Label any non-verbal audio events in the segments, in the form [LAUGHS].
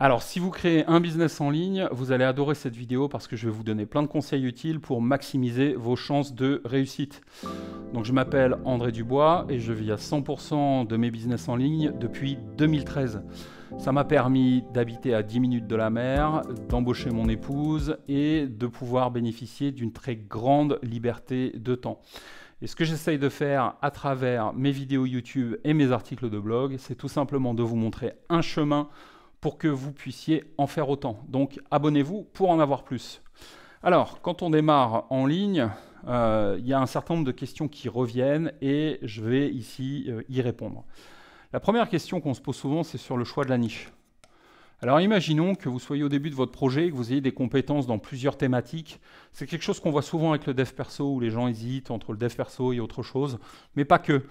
Alors, si vous créez un business en ligne, vous allez adorer cette vidéo parce que je vais vous donner plein de conseils utiles pour maximiser vos chances de réussite. Donc, je m'appelle André Dubois et je vis à 100% de mes business en ligne depuis 2013. Ça m'a permis d'habiter à 10 minutes de la mer, d'embaucher mon épouse et de pouvoir bénéficier d'une très grande liberté de temps. Et ce que j'essaye de faire à travers mes vidéos YouTube et mes articles de blog, c'est tout simplement de vous montrer un chemin pour que vous puissiez en faire autant. Donc abonnez-vous pour en avoir plus. Alors, quand on démarre en ligne, euh, il y a un certain nombre de questions qui reviennent et je vais ici euh, y répondre. La première question qu'on se pose souvent, c'est sur le choix de la niche. Alors imaginons que vous soyez au début de votre projet et que vous ayez des compétences dans plusieurs thématiques. C'est quelque chose qu'on voit souvent avec le dev perso où les gens hésitent entre le dev perso et autre chose, mais pas que.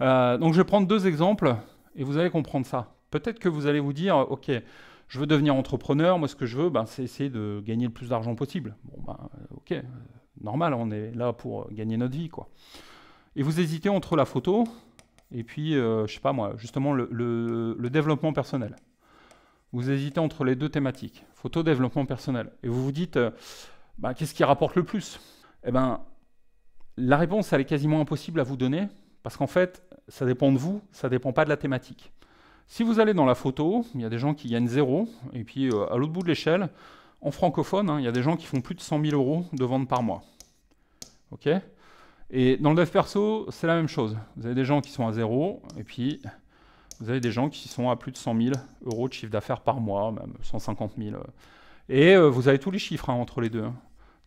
Euh, donc je vais prendre deux exemples et vous allez comprendre ça. Peut-être que vous allez vous dire, euh, OK, je veux devenir entrepreneur, moi ce que je veux, ben, c'est essayer de gagner le plus d'argent possible. Bon, ben, euh, OK, euh, normal, on est là pour gagner notre vie, quoi. Et vous hésitez entre la photo et puis, je sais pas moi, justement le, développement personnel. Vous hésitez entre les deux thématiques, photo, développement personnel. Et vous vous dites, ben, qu'est-ce qui rapporte le plus Eh ben, la réponse, elle est quasiment impossible à vous donner, parce qu'en fait, ça dépend de vous, ça dépend pas de la thématique. Si vous allez dans la photo, il y a des gens qui gagnent zéro, et puis euh, à l'autre bout de l'échelle, en francophone, hein, il y a des gens qui font plus de 100 000 euros de vente par mois. Ok Et dans le dev perso, c'est la même chose. Vous avez des gens qui sont à zéro, et puis vous avez des gens qui sont à plus de 100 000 euros de chiffre d'affaires par mois, même 150 000. Et euh, vous avez tous les chiffres hein, entre les deux. Hein.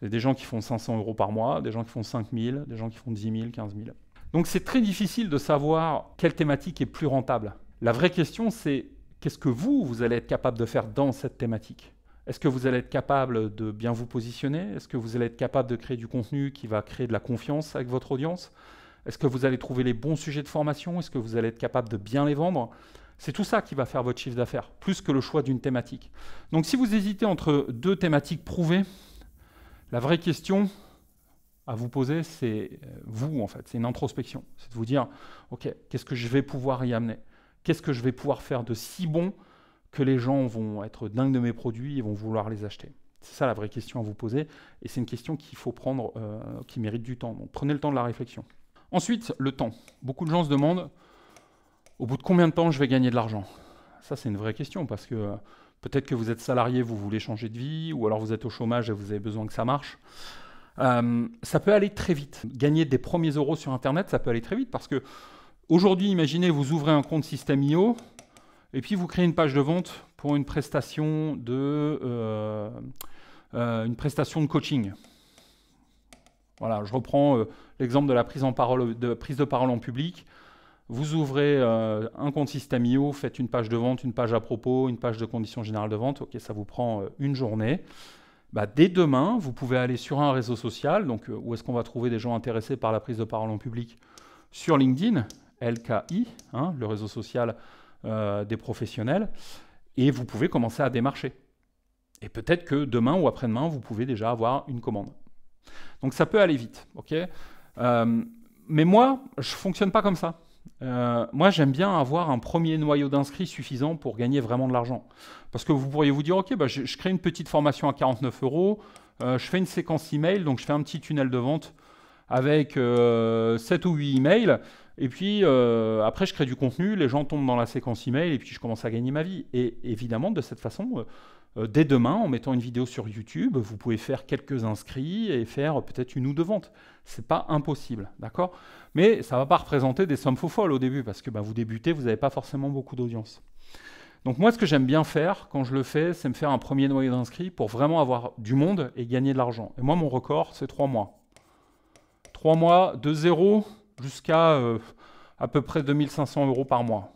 Il y a des gens qui font 500 euros par mois, des gens qui font 5 000, des gens qui font 10 000, 15 000. Donc c'est très difficile de savoir quelle thématique est plus rentable. La vraie question, c'est qu'est-ce que vous, vous allez être capable de faire dans cette thématique Est-ce que vous allez être capable de bien vous positionner Est-ce que vous allez être capable de créer du contenu qui va créer de la confiance avec votre audience Est-ce que vous allez trouver les bons sujets de formation Est-ce que vous allez être capable de bien les vendre c'est tout ça qui va faire votre chiffre d'affaires, plus que le choix d'une thématique. Donc si vous hésitez entre deux thématiques prouvées, la vraie question à vous poser, c'est euh, vous en fait, c'est une introspection. C'est de vous dire, ok, qu'est-ce que je vais pouvoir y amener qu'est-ce que je vais pouvoir faire de si bon que les gens vont être dingues de mes produits et vont vouloir les acheter C'est ça la vraie question à vous poser, et c'est une question qu'il faut prendre, euh, qui mérite du temps. Donc prenez le temps de la réflexion. Ensuite, le temps. Beaucoup de gens se demandent, au bout de combien de temps je vais gagner de l'argent Ça, c'est une vraie question, parce que euh, peut-être que vous êtes salarié, vous voulez changer de vie, ou alors vous êtes au chômage et vous avez besoin que ça marche. Euh, ça peut aller très vite. Gagner des premiers euros sur Internet, ça peut aller très vite, parce que Aujourd'hui, imaginez, vous ouvrez un compte système IO et puis vous créez une page de vente pour une prestation de, euh, euh, une prestation de coaching. Voilà, je reprends euh, l'exemple de la prise, de parole en public. Vous ouvrez un compte système IO, faites une page de vente, une page à propos, une page de conditions générales de vente. Ok, ça vous prend une journée. Bah, dès demain, vous pouvez aller sur un réseau social. Donc, où est-ce qu'on va trouver des gens intéressés par la prise de parole en public Sur LinkedIn. LKI, hein, le réseau social euh, des professionnels, et vous pouvez commencer à démarcher. Et peut-être que demain ou après-demain, vous pouvez déjà avoir une commande. Donc ça peut aller vite, ok euh, Mais moi, je ne fonctionne pas comme ça. Euh, moi, j'aime bien avoir un premier noyau d'inscrits suffisant pour gagner vraiment de l'argent. Parce que vous pourriez vous dire, OK, bah, je, crée une petite formation à 49 euros, je fais une séquence email, donc je fais un petit tunnel de vente avec 7 ou 8 emails. Et puis euh, après, je crée du contenu, les gens tombent dans la séquence email et puis je commence à gagner ma vie. Et évidemment, de cette façon, euh, euh, dès demain, en mettant une vidéo sur YouTube, vous pouvez faire quelques inscrits et faire peut-être une ou deux ventes. Ce n'est pas impossible, d'accord Mais ça ne va pas représenter des sommes faux folles au début parce que bah, vous débutez, vous n'avez pas forcément beaucoup d'audience. Donc moi, ce que j'aime bien faire quand je le fais, c'est me faire un premier noyau d'inscrits pour vraiment avoir du monde et gagner de l'argent. Et moi, mon record, c'est trois mois. Trois mois de zéro jusqu'à euh, à peu près 2500 euros par mois.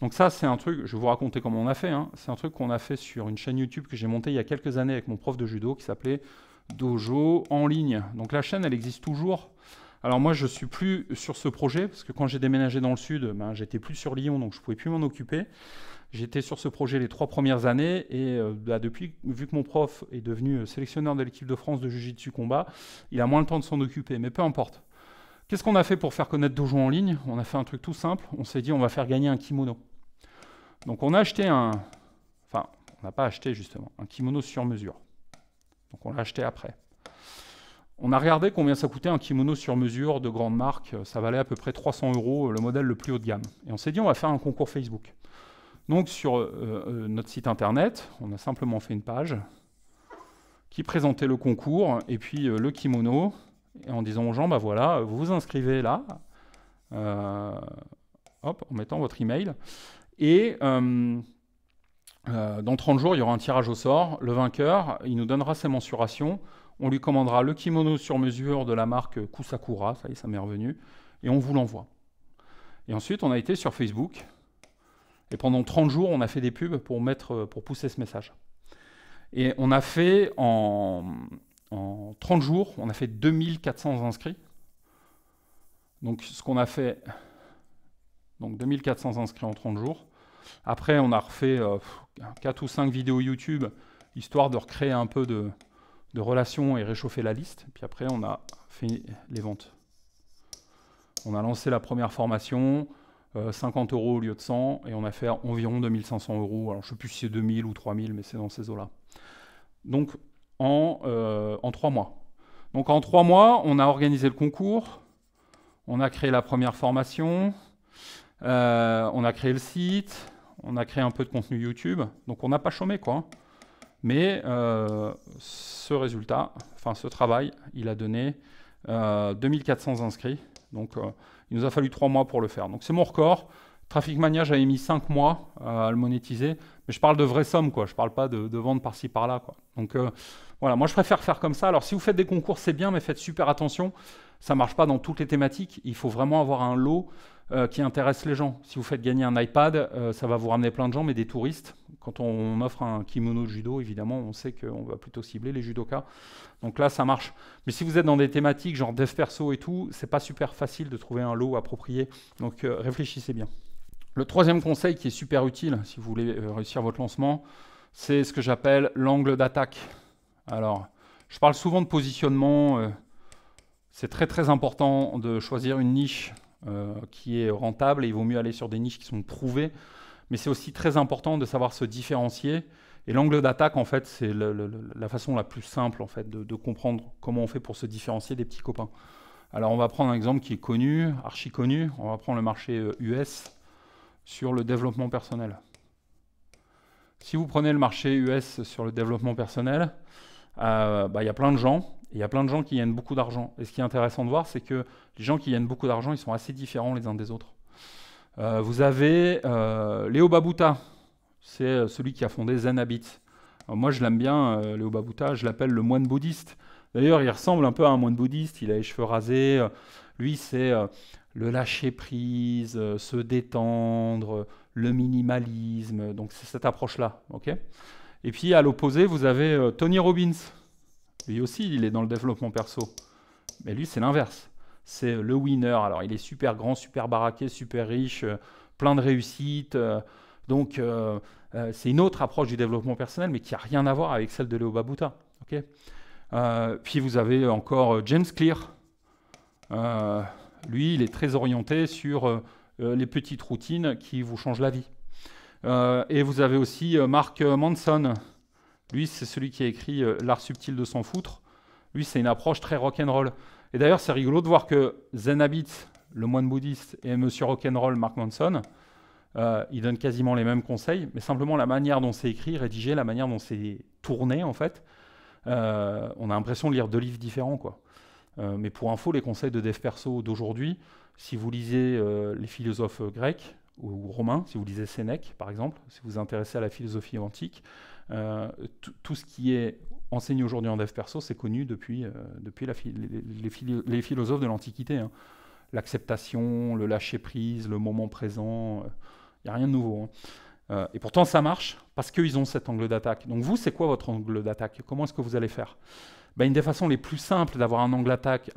Donc ça, c'est un truc, je vais vous raconter comment on a fait, hein. c'est un truc qu'on a fait sur une chaîne YouTube que j'ai montée il y a quelques années avec mon prof de judo qui s'appelait Dojo en ligne. Donc la chaîne, elle existe toujours. Alors moi, je ne suis plus sur ce projet, parce que quand j'ai déménagé dans le sud, ben, j'étais plus sur Lyon, donc je ne pouvais plus m'en occuper. J'étais sur ce projet les trois premières années, et euh, bah, depuis, vu que mon prof est devenu sélectionneur de l'équipe de France de Jiu-Jitsu Combat, il a moins le temps de s'en occuper, mais peu importe. Qu'est-ce qu'on a fait pour faire connaître Dojo en ligne On a fait un truc tout simple. On s'est dit, on va faire gagner un kimono. Donc on a acheté un... Enfin, on n'a pas acheté justement, un kimono sur mesure. Donc on l'a acheté après. On a regardé combien ça coûtait un kimono sur mesure de grande marque. Ça valait à peu près 300 euros, le modèle le plus haut de gamme. Et on s'est dit, on va faire un concours Facebook. Donc sur euh, euh, notre site internet, on a simplement fait une page qui présentait le concours et puis euh, le kimono et en disant aux gens, bah voilà, euh, vous vous inscrivez là, euh, en mettant votre email, et euh, dans 30 jours, il y aura un tirage au sort, le vainqueur, il nous donnera ses mensurations, on lui commandera le kimono sur mesure de la marque Kusakura, ça y est, ça m'est revenu, et on vous l'envoie. Et ensuite, on a été sur Facebook, et pendant 30 jours, on a fait des pubs pour, mettre, pour pousser ce message. Et on a fait en, en 30 jours, on a fait 2400 inscrits. Donc ce qu'on a fait, donc 2400 inscrits en 30 jours. Après, on a refait euh, quatre 4 ou 5 vidéos YouTube, histoire de recréer un peu de, relations et réchauffer la liste. Puis après, on a fait les ventes. On a lancé la première formation, 50 euh, euros au lieu de 100, et on a fait environ 2500 euros. Alors je ne sais plus si c'est 2000 ou 3000, mais c'est dans ces eaux-là. Donc euh, en, trois mois. Donc en trois mois, on a organisé le concours, on a créé la première formation, euh, on a créé le site, on a créé un peu de contenu YouTube. Donc on n'a pas chômé quoi. Hein. Mais euh, ce résultat, enfin ce travail, il a donné 2400 inscrits. Donc il nous a fallu trois mois pour le faire. Donc c'est mon record. Traffic Mania, j'avais mis 5 mois euh, à le monétiser, mais je parle de vraies sommes, quoi. Je parle pas de, de vente par-ci par-là, quoi. Donc euh, voilà, moi je préfère faire comme ça. Alors si vous faites des concours, c'est bien, mais faites super attention. Ça marche pas dans toutes les thématiques. Il faut vraiment avoir un lot euh, qui intéresse les gens. Si vous faites gagner un iPad, ça va vous ramener plein de gens, mais des touristes. Quand on, offre un kimono de judo, évidemment, on sait qu'on va plutôt cibler les judokas. Donc là, ça marche. Mais si vous êtes dans des thématiques genre dev perso et tout, c'est pas super facile de trouver un lot approprié. Donc réfléchissez bien. Le troisième conseil qui est super utile si vous voulez euh, réussir votre lancement, c'est ce que j'appelle l'angle d'attaque. Alors, je parle souvent de positionnement. Euh, c'est très très important de choisir une niche euh, qui est rentable et il vaut mieux aller sur des niches qui sont prouvées. Mais c'est aussi très important de savoir se différencier. Et l'angle d'attaque, en fait, c'est la façon la plus simple en fait, de, de, comprendre comment on fait pour se différencier des petits copains. Alors, on va prendre un exemple qui est connu, archi connu. On va prendre le marché US sur le développement personnel. Si vous prenez le marché US sur le développement personnel, euh, bah, il y a plein de gens, il y a plein de gens qui gagnent beaucoup d'argent. Et ce qui est intéressant de voir, c'est que les gens qui gagnent beaucoup d'argent, ils sont assez différents les uns des autres. Euh, vous avez euh, Léo Babuta, c'est euh, celui qui a fondé Zen Habit. moi, je l'aime bien, leo Léo Babuta, je l'appelle le moine bouddhiste. D'ailleurs, il ressemble un peu à un moine bouddhiste, il a les cheveux rasés. lui, c'est le lâcher-prise, euh, se détendre, le minimalisme. Donc c'est cette approche-là. ok et puis à l'opposé, vous avez euh, Tony Robbins. Lui aussi, il est dans le développement perso. Mais lui, c'est l'inverse. C'est euh, le winner. Alors il est super grand, super baraqué, super riche, plein de réussites. donc c'est une autre approche du développement personnel, mais qui n'a rien à voir avec celle de Léo Babuta. ok puis vous avez encore James Clear. Lui, il est très orienté sur euh, euh, les petites routines qui vous changent la vie. Euh, et vous avez aussi Mark Manson. Lui, c'est celui qui a écrit L'art subtil de s'en foutre. Lui, c'est une approche très rock'n'roll. Et d'ailleurs, c'est rigolo de voir que Zen Habits, le moine bouddhiste, et Monsieur Rock'n'Roll, Mark Manson, ils donnent quasiment les mêmes conseils, mais simplement la manière dont c'est écrit, rédigé, la manière dont c'est tourné, en fait, on a l'impression de lire deux livres différents, quoi. Euh, mais pour info, les conseils de dev perso d'aujourd'hui, si vous lisez euh, les philosophes grecs ou, romains, si vous lisez Sénèque par exemple, si vous vous intéressez à la philosophie antique, euh, tout ce qui est enseigné aujourd'hui en dev perso, c'est connu depuis, depuis les, philosophes de l'Antiquité. Hein. l'acceptation, le lâcher-prise, le moment présent. Il n'y a rien de nouveau. Hein. et pourtant, ça marche parce qu'ils ont cet angle d'attaque. Donc vous, c'est quoi votre angle d'attaque Comment est-ce que vous allez faire ben, une des façons les plus simples d'avoir un angle d'attaque,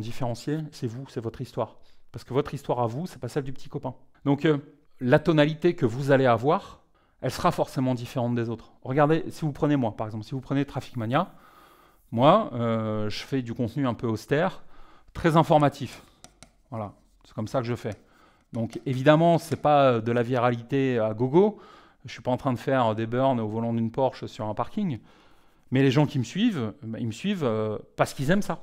différencié, c'est vous, c'est votre histoire. Parce que votre histoire à vous, c'est pas celle du petit copain. Donc euh, la tonalité que vous allez avoir, elle sera forcément différente des autres. Regardez, si vous prenez moi, par exemple, si vous prenez Traffic Mania, moi, euh, je fais du contenu un peu austère, très informatif. Voilà, c'est comme ça que je fais. Donc évidemment, ce n'est pas de la viralité à gogo. Je ne suis pas en train de faire des burns au volant d'une Porsche sur un parking. Mais les gens qui me suivent, bah, ils me suivent euh, parce qu'ils aiment ça.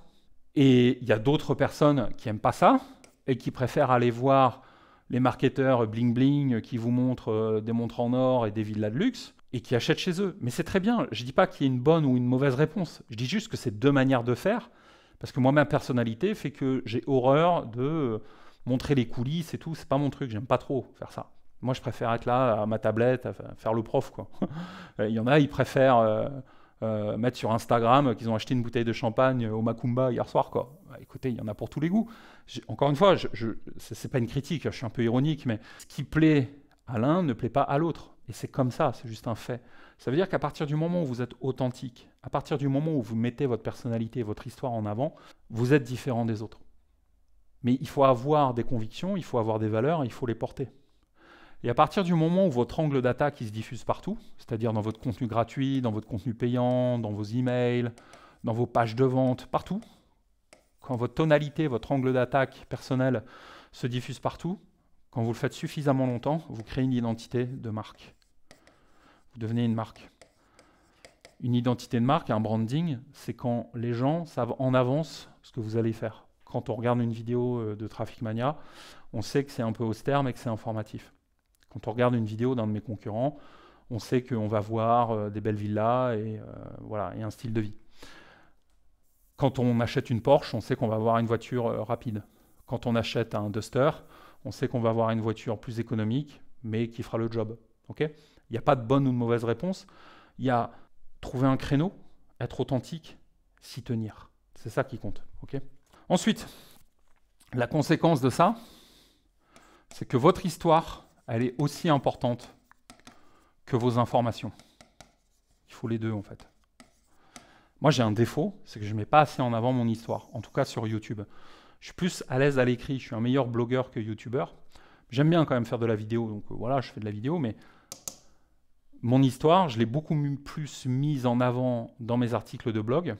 Et il y a d'autres personnes qui n'aiment pas ça et qui préfèrent aller voir les marketeurs bling bling qui vous montrent euh, des montres en or et des villas de luxe et qui achètent chez eux. Mais c'est très bien. Je ne dis pas qu'il y ait une bonne ou une mauvaise réponse. Je dis juste que c'est deux manières de faire. Parce que moi, ma personnalité fait que j'ai horreur de montrer les coulisses et tout. C'est pas mon truc. J'aime pas trop faire ça. Moi, je préfère être là à ma tablette, à faire le prof. Quoi. [LAUGHS] il y en a, ils préfèrent. Euh, euh, mettre sur Instagram qu'ils ont acheté une bouteille de champagne au Macumba hier soir. Quoi. Bah, écoutez, il y en a pour tous les goûts. Encore une fois, je, je c'est pas une critique, je suis un peu ironique, mais ce qui plaît à l'un ne plaît pas à l'autre. Et c'est comme ça, c'est juste un fait. Ça veut dire qu'à partir du moment où vous êtes authentique, à partir du moment où vous mettez votre personnalité, votre histoire en avant, vous êtes différent des autres. Mais il faut avoir des convictions, il faut avoir des valeurs, il faut les porter. Et à partir du moment où votre angle d'attaque se diffuse partout, c'est-à-dire dans votre contenu gratuit, dans votre contenu payant, dans vos emails, dans vos pages de vente, partout, quand votre tonalité, votre angle d'attaque personnel se diffuse partout, quand vous le faites suffisamment longtemps, vous créez une identité de marque. Vous devenez une marque. Une identité de marque, un branding, c'est quand les gens savent en avance ce que vous allez faire. Quand on regarde une vidéo euh, de Traffic Mania, on sait que c'est un peu austère, mais que c'est informatif. Quand on regarde une vidéo d'un de mes concurrents, on sait qu'on va voir euh, des belles villas et, euh, voilà, un style de vie. Quand on achète une Porsche, on sait qu'on va avoir une voiture euh, rapide. Quand on achète un Duster, on sait qu'on va avoir une voiture plus économique, mais qui fera le job. il n'y a pas de bonne ou de mauvaise réponse. Il y a trouver un créneau, être authentique, s'y tenir. C'est ça qui compte. Ensuite, la conséquence de ça, c'est que votre histoire elle est aussi importante que vos informations. Il faut les deux en fait. Moi j'ai un défaut, c'est que je ne mets pas assez en avant mon histoire, en tout cas sur YouTube. Je suis plus à l'aise à l'écrit, je suis un meilleur blogueur que YouTubeur. J'aime bien quand même faire de la vidéo, donc euh, voilà, je fais de la vidéo, mais mon histoire, je l'ai beaucoup plus mise en avant dans mes articles de blog.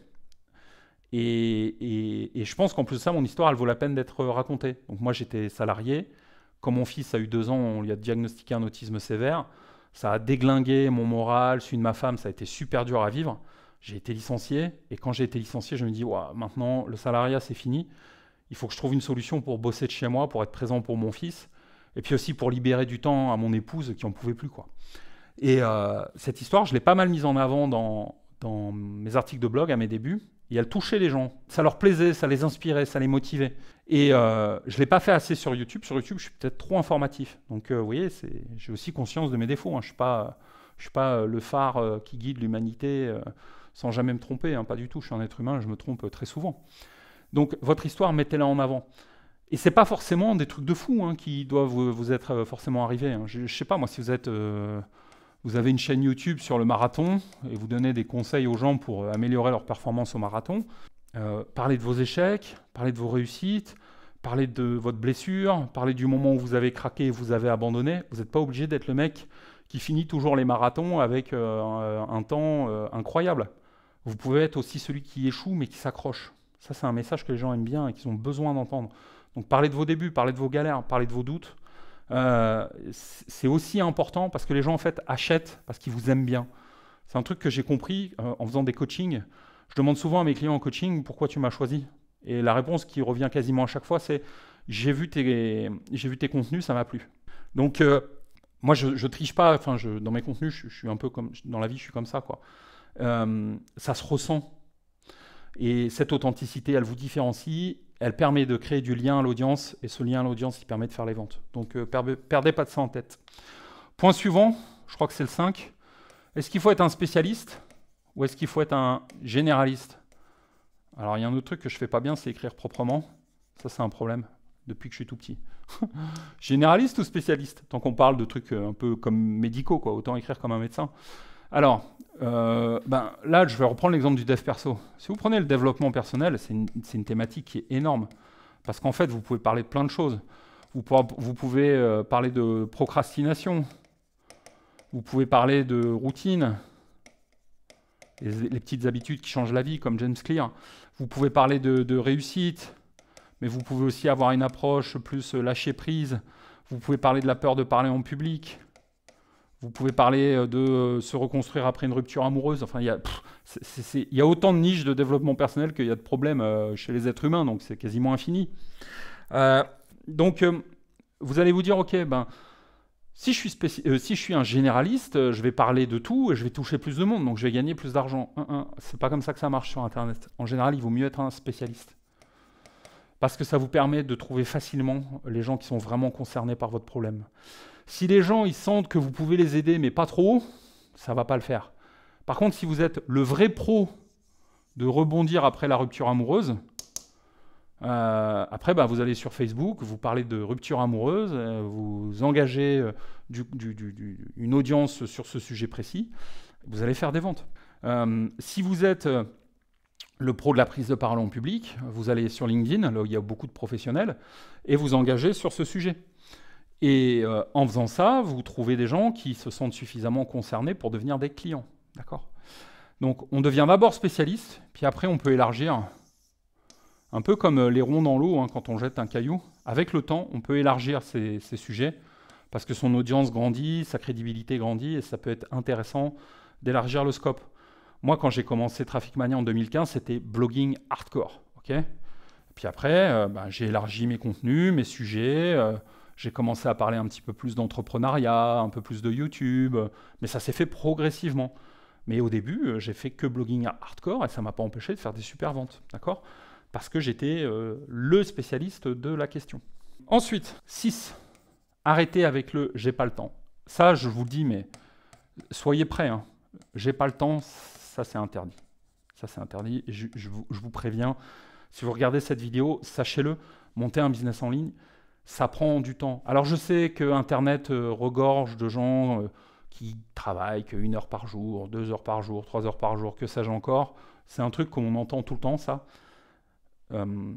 Et, je pense qu'en plus de ça, mon histoire, elle vaut la peine d'être racontée. Donc moi j'étais salarié, quand mon fils a eu deux ans, on lui a diagnostiqué un autisme sévère. Ça a déglingué mon moral, celui de ma femme, ça a été super dur à vivre. J'ai été licencié, et quand j'ai été licencié, je me dis, maintenant, le salariat, c'est fini. Il faut que je trouve une solution pour bosser de chez moi, pour être présent pour mon fils, et puis aussi pour libérer du temps à mon épouse qui en pouvait plus. quoi. Et euh, cette histoire, je l'ai pas mal mise en avant dans mes articles de blog à mes débuts et le toucher les gens. Ça leur plaisait, ça les inspirait, ça les motivait. Et euh, je ne l'ai pas fait assez sur YouTube. Sur YouTube, je suis peut-être trop informatif. Donc, euh, vous voyez, j'ai aussi conscience de mes défauts. Hein. Je ne suis pas, euh, le phare qui guide l'humanité sans jamais me tromper. Hein. Pas du tout. Je suis un être humain, je me trompe très souvent. Donc, votre histoire, mettez-la en avant. Et c'est pas forcément des trucs de fou hein, qui doivent vous, être forcément arrivés. Je, ne sais pas, moi, si vous êtes vous avez une chaîne YouTube sur le marathon et vous donnez des conseils aux gens pour euh, améliorer leur performance au marathon, euh, parlez de vos échecs, parlez de vos réussites, parlez de votre blessure, parlez du moment où vous avez craqué et vous avez abandonné. Vous n'êtes pas obligé d'être le mec qui finit toujours les marathons avec euh, un temps incroyable. Vous pouvez être aussi celui qui échoue mais qui s'accroche. Ça, c'est un message que les gens aiment bien et qu'ils ont besoin d'entendre. Donc parlez de vos débuts, parlez de vos galères, parlez de vos doutes, euh, c'est aussi important parce que les gens en fait achètent parce qu'ils vous aiment bien. C'est un truc que j'ai compris euh, en faisant des coachings. Je demande souvent à mes clients en coaching pourquoi tu m'as choisi. Et la réponse qui revient quasiment à chaque fois, c'est j'ai vu tes vu tes contenus, ça m'a plu. Donc euh, moi je, ne triche pas. Enfin dans mes contenus, je, je, suis un peu comme dans la vie, je suis comme ça quoi. ça se ressent. Et cette authenticité, elle vous différencie elle permet de créer du lien à l'audience et ce lien à l'audience, qui permet de faire les ventes. Donc, euh, perdez pas de ça en tête. Point suivant, je crois que c'est le 5. Est-ce qu'il faut être un spécialiste ou est-ce qu'il faut être un généraliste Alors, il y a un autre truc que je ne fais pas bien, c'est écrire proprement. Ça, c'est un problème depuis que je suis tout petit. [LAUGHS] généraliste ou spécialiste Tant qu'on parle de trucs euh, un peu comme médicaux, quoi, autant écrire comme un médecin. Alors, euh, ben, là, je vais reprendre l'exemple du dev perso. Si vous prenez le développement personnel, c'est une, thématique qui est énorme. Parce qu'en fait, vous pouvez parler de plein de choses. Vous, pouvez euh, parler de procrastination. Vous pouvez parler de routine. Les, petites habitudes qui changent la vie, comme James Clear. Vous pouvez parler de, de réussite. Mais vous pouvez aussi avoir une approche plus euh, lâcher prise. Vous pouvez parler de la peur de parler en public. Vous pouvez parler euh, de euh, se reconstruire après une rupture amoureuse. Enfin, il y, a, autant de niches de développement personnel qu'il y a de problèmes euh, chez les êtres humains, donc c'est quasiment infini. donc, vous allez vous dire, ok, ben, si je suis, si je suis un généraliste, je vais parler de tout et je vais toucher plus de monde, donc je vais gagner plus d'argent. C'est pas comme ça que ça marche sur Internet. En général, il vaut mieux être un spécialiste. Parce que ça vous permet de trouver facilement les gens qui sont vraiment concernés par votre problème. Si les gens ils sentent que vous pouvez les aider, mais pas trop, ça va pas le faire. Par contre, si vous êtes le vrai pro de rebondir après la rupture amoureuse, euh, après, bah, vous allez sur Facebook, vous parlez de rupture amoureuse, euh, vous engagez euh, une audience sur ce sujet précis, vous allez faire des ventes. si vous êtes le pro de la prise de parole en public, vous allez sur LinkedIn, là où il y a beaucoup de professionnels, et vous engagez sur ce sujet. Et euh, en faisant ça, vous trouvez des gens qui se sentent suffisamment concernés pour devenir des clients. D'accord Donc on devient d'abord spécialiste, puis après on peut élargir. Un peu comme euh, les ronds dans l'eau hein, quand on jette un caillou. Avec le temps, on peut élargir ces, sujets parce que son audience grandit, sa crédibilité grandit et ça peut être intéressant d'élargir le scope. Moi, quand j'ai commencé Traffic Mania en 2015, c'était blogging hardcore. ok Puis après, euh, ben, j'ai élargi mes contenus, mes sujets j'ai commencé à parler un petit peu plus d'entrepreneuriat, un peu plus de YouTube, mais ça s'est fait progressivement. Mais au début, euh, j'ai fait que blogging hardcore et ça m'a pas empêché de faire des super ventes, d'accord Parce que j'étais euh, le spécialiste de la question. Ensuite, 6. Arrêtez avec le j'ai pas le temps. Ça, je vous le dis, mais soyez prêts. Hein. J'ai pas le temps, ça c'est interdit. Ça c'est interdit. Je, vous, je vous préviens, si vous regardez cette vidéo, sachez-le, monter un business en ligne, ça prend du temps. Alors je sais que Internet euh, regorge de gens euh, qui travaillent qu'une heure par jour, deux heures par jour, trois heures par jour, que sais-je encore. C'est un truc qu'on entend tout le temps, ça. Euh,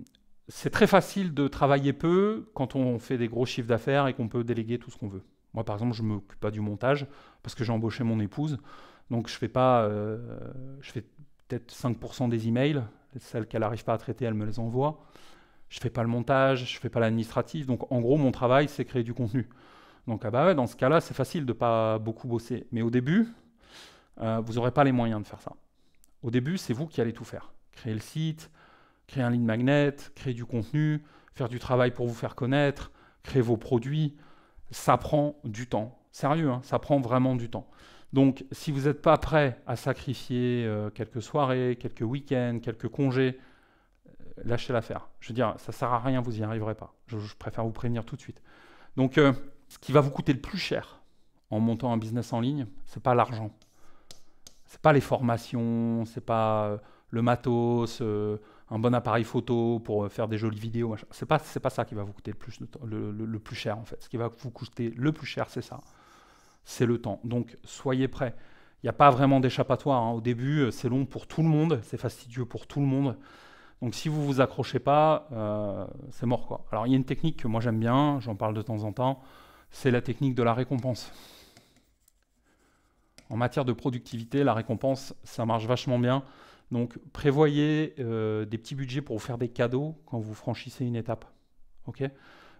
c'est très facile de travailler peu quand on fait des gros chiffres d'affaires et qu'on peut déléguer tout ce qu'on veut. Moi, par exemple, je ne m'occupe pas du montage parce que j'ai embauché mon épouse. Donc, je fais pas, je fais peut-être 5% des emails. Celles qu'elle n'arrive pas à traiter, elle me les envoie je fais pas le montage, je fais pas l'administratif. Donc en gros, mon travail, c'est créer du contenu. Donc ah bah dans ce cas-là, c'est facile de pas beaucoup bosser. Mais au début, euh, vous n'aurez pas les moyens de faire ça. Au début, c'est vous qui allez tout faire. Créer le site, créer un lead magnet, créer du contenu, faire du travail pour vous faire connaître, créer vos produits. Ça prend du temps. Sérieux, hein, ça prend vraiment du temps. Donc si vous n'êtes pas prêt à sacrifier euh, quelques soirées, quelques week-ends, quelques congés, lâchez l'affaire. Je veux dire, ça sert à rien, vous n'y arriverez pas. Je, préfère vous prévenir tout de suite. Donc, euh, ce qui va vous coûter le plus cher en montant un business en ligne, c'est pas l'argent, ce n'est pas les formations, ce n'est pas euh, le matos, euh, un bon appareil photo pour faire des jolies vidéos. Ce pas pas ça qui va vous coûter le plus le, plus cher en fait. Ce qui va vous coûter le plus cher, c'est ça, c'est le temps. Donc, soyez prêts. Il n'y a pas vraiment d'échappatoire. Hein. Au début, c'est long pour tout le monde, c'est fastidieux pour tout le monde. Donc si vous vous accrochez pas, euh, c'est mort quoi. Alors il y a une technique que moi j'aime bien, j'en parle de temps en temps, c'est la technique de la récompense. En matière de productivité, la récompense, ça marche vachement bien. Donc prévoyez euh, des petits budgets pour vous faire des cadeaux quand vous franchissez une étape. Ok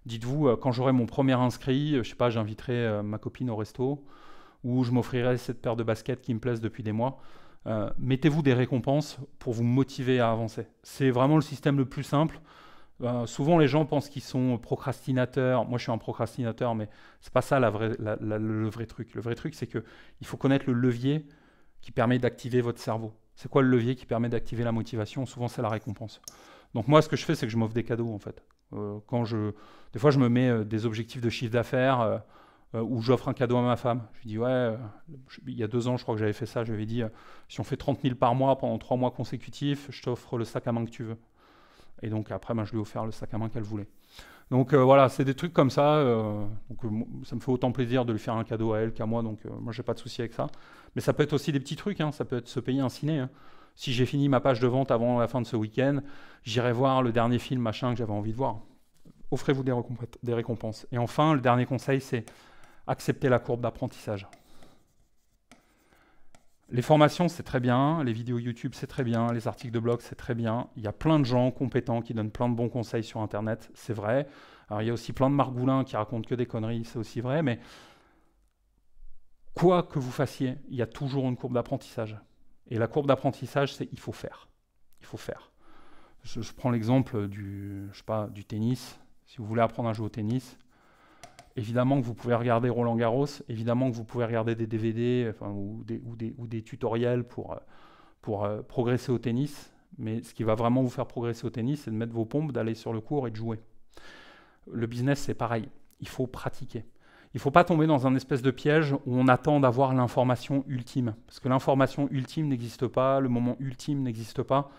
Dites-vous, euh, quand j'aurai mon premier inscrit, je sais pas, j'inviterai ma copine au resto, ou je m'offrirai cette paire de baskets qui me plaisent depuis des mois. Euh, mettez-vous des récompenses pour vous motiver à avancer. C'est vraiment le système le plus simple. Euh, souvent, les gens pensent qu'ils sont procrastinateurs. Moi, je suis un procrastinateur, mais c'est pas ça le vrai truc. Le vrai truc, c'est que faut connaître le levier qui permet d'activer votre cerveau. C'est quoi le levier qui permet d'activer la motivation Souvent, c'est la récompense. Donc moi, ce que je fais, c'est que je m'offre des cadeaux en fait. Euh, des fois, je me mets des objectifs de chiffre d'affaires euh, où j'offre un cadeau à ma femme. Je lui dis, ouais, euh, il y a deux ans, je crois que j'avais fait ça. Je lui ai dit, euh, si on fait 30 000 par mois pendant trois mois consécutifs, je t'offre le sac à main que tu veux. Et donc après, ben, je lui ai offert le sac à main qu'elle voulait. Donc voilà, c'est des trucs comme ça. donc, ça me fait autant plaisir de lui faire un cadeau à elle qu'à moi. Donc moi, j'ai pas de souci avec ça. Mais ça peut être aussi des petits trucs. Hein, ça peut être se payer un ciné. Hein. Si j'ai fini ma page de vente avant la fin de ce week-end, j'irai voir le dernier film machin que j'avais envie de voir. Offrez-vous des, des récompenses. Et enfin, le dernier conseil, c'est accepter la courbe d'apprentissage. Les formations, c'est très bien, les vidéos YouTube, c'est très bien, les articles de blog, c'est très bien. Il y a plein de gens compétents qui donnent plein de bons conseils sur Internet, c'est vrai. Alors, il y a aussi plein de margoulins qui racontent que des conneries, c'est aussi vrai, mais quoi que vous fassiez, il y a toujours une courbe d'apprentissage. Et la courbe d'apprentissage, c'est il faut faire. Il faut faire. Je, prends l'exemple du, du tennis. Si vous voulez apprendre à jouer au tennis, Évidemment que vous pouvez regarder Roland Garros, évidemment que vous pouvez regarder des DVD ou, des, tutoriels pour, euh, pour euh, progresser au tennis, mais ce qui va vraiment vous faire progresser au tennis, c'est de mettre vos pompes, d'aller sur le court et de jouer. Le business, c'est pareil. Il faut pratiquer. Il ne faut pas tomber dans un espèce de piège où on attend d'avoir l'information ultime. Parce que l'information ultime n'existe pas, le moment ultime n'existe pas.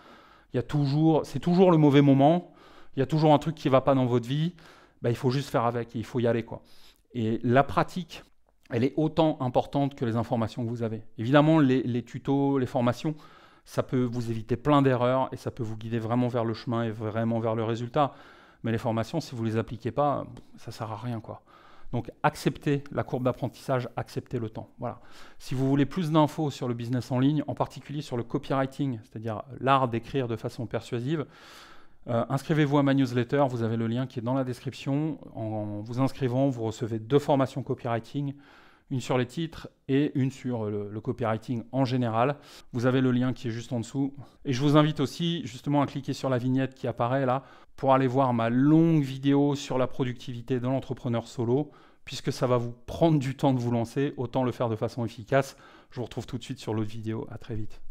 Il y a toujours, c'est toujours le mauvais moment. Il y a toujours un truc qui ne va pas dans votre vie. Bah, il faut juste faire avec, il faut y aller. Quoi. Et la pratique, elle est autant importante que les informations que vous avez. Évidemment, les, tutos, les formations, ça peut vous éviter plein d'erreurs et ça peut vous guider vraiment vers le chemin et vraiment vers le résultat. Mais les formations, si vous ne les appliquez pas, ça ne sert à rien. quoi. Donc acceptez la courbe d'apprentissage, acceptez le temps. Voilà. Si vous voulez plus d'infos sur le business en ligne, en particulier sur le copywriting, c'est-à-dire l'art d'écrire de façon persuasive, euh, inscrivez-vous à ma newsletter, vous avez le lien qui est dans la description. En, vous inscrivant, vous recevez deux formations copywriting, une sur les titres et une sur le, copywriting en général. Vous avez le lien qui est juste en dessous. Et je vous invite aussi justement à cliquer sur la vignette qui apparaît là pour aller voir ma longue vidéo sur la productivité de l'entrepreneur solo. Puisque ça va vous prendre du temps de vous lancer, autant le faire de façon efficace. Je vous retrouve tout de suite sur l'autre vidéo. À très vite.